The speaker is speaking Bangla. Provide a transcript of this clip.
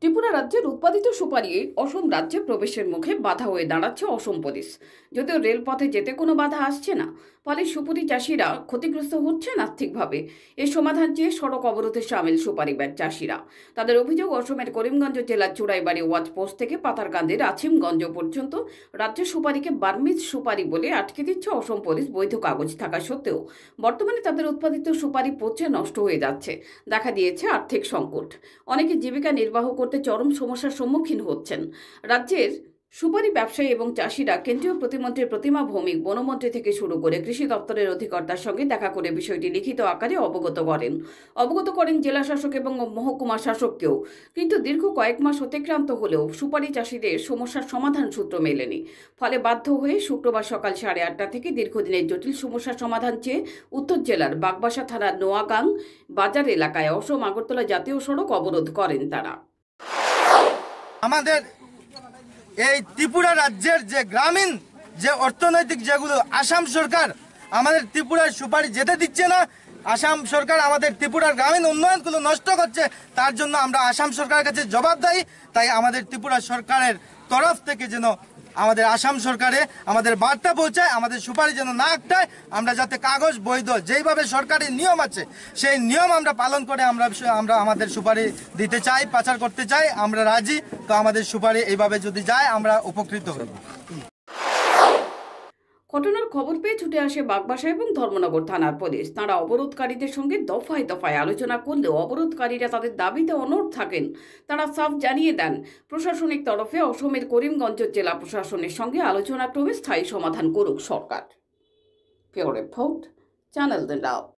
ত্রিপুরা রাজ্যের উৎপাদিত সুপারি অসম রাজ্যে প্রবেশের মুখে বাধা হয়ে দাঁড়াচ্ছে অসম পুলিশ যদিও রেলপথে যেতে কোনো বাধা আসছে না ফলে সুপুরি চাষিরা ক্ষতিগ্রস্ত হচ্ছেন আর্থিকভাবে এর সমাধান চেয়ে সড়ক অবরোধে সামিল সুপারি ব্যাগ চাষিরা তাদের অভিযোগ অসমের করিমগঞ্জ জেলার চুড়াইবাড়ি ওয়াচপোস্ট থেকে পাতারকান্দির আছিমগঞ্জ পর্যন্ত রাজ্য সুপারিকে বার্মিজ সুপারি বলে আটকে দিচ্ছে অসম পুলিশ বৈধ কাগজ থাকা সত্ত্বেও বর্তমানে তাদের উৎপাদিত সুপারি পচে নষ্ট হয়ে যাচ্ছে দেখা দিয়েছে আর্থিক সংকট অনেকে জীবিকা নির্বাহ করে করতে চরম সমস্যার সম্মুখীন হচ্ছেন রাজ্যের সুপারি ব্যবসায়ী এবং চাষিরা কেন্দ্রীয় প্রতিমন্ত্রী প্রতিমা ভৌমিক বনমন্ত্রী থেকে শুরু করে কৃষি দপ্তরের অধিকর্তার সঙ্গে দেখা করে বিষয়টি লিখিত আকারে অবগত করেন অবগত করেন জেলা শাসক এবং মহকুমা শাসককেও কিন্তু দীর্ঘ কয়েক মাস অতিক্রান্ত হলেও সুপারি চাষিদের সমস্যার সমাধান সূত্র মেলেনি ফলে বাধ্য হয়ে শুক্রবার সকাল সাড়ে আটটা থেকে দীর্ঘদিনের জটিল সমস্যার সমাধান চেয়ে উত্তর জেলার বাগবাসা থানার নোয়াগাং বাজার এলাকায় অসম আগরতলা জাতীয় সড়ক অবরোধ করেন তারা আমাদের এই ত্রিপুরা রাজ্যের যে গ্রামীণ যে অর্থনৈতিক যেগুলো আসাম সরকার আমাদের ত্রিপুরার সুপারি যেতে দিচ্ছে না আসাম সরকার আমাদের ত্রিপুরার গ্রামীণ উন্নয়নগুলো নষ্ট করছে তার জন্য আমরা আসাম সরকারের কাছে জবাবদায়ী তাই আমাদের ত্রিপুরা সরকারের তরফ থেকে যেন আমাদের আসাম সরকারে আমাদের বার্তা পৌঁছায় আমাদের সুপারি যেন না আটটায় আমরা যাতে কাগজ বৈধ যেইভাবে সরকারের নিয়ম আছে সেই নিয়ম আমরা পালন করে আমরা আমরা আমাদের সুপারি দিতে চাই পাচার করতে চাই আমরা রাজি তো আমাদের সুপারি এইভাবে যদি যায় আমরা উপকৃত হব ঘটনার খবর পেয়ে ছুটে আসে বাগবাসা এবং ধর্মনগর থানার পুলিশ তাঁরা অবরোধকারীদের সঙ্গে দফায় দফায় আলোচনা করলেও অবরোধকারীরা তাদের দাবিতে অনড় থাকেন তারা সাফ জানিয়ে দেন প্রশাসনিক তরফে অসমের করিমগঞ্জ জেলা প্রশাসনের সঙ্গে আলোচনা ক্রমে স্থায়ী সমাধান করুক সরকার চ্যানেল